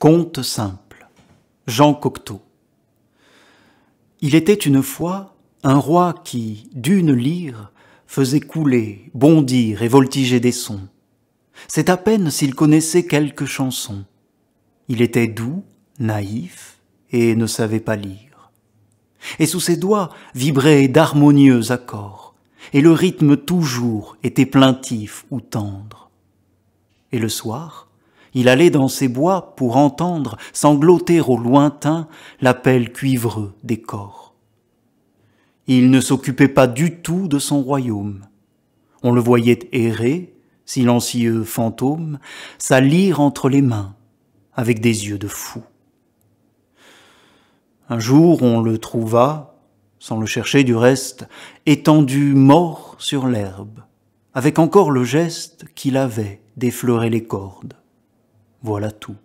Conte simple. Jean Cocteau. Il était une fois un roi qui, d'une lyre, faisait couler, bondir et voltiger des sons. C'est à peine s'il connaissait quelques chansons. Il était doux, naïf et ne savait pas lire. Et sous ses doigts vibraient d'harmonieux accords, et le rythme toujours était plaintif ou tendre. Et le soir, il allait dans ces bois pour entendre sangloter au lointain l'appel cuivreux des corps. Il ne s'occupait pas du tout de son royaume. On le voyait errer, silencieux fantôme, sa lyre entre les mains, avec des yeux de fou. Un jour, on le trouva, sans le chercher du reste, étendu mort sur l'herbe, avec encore le geste qu'il avait d'effleurer les cordes. Voilà tout.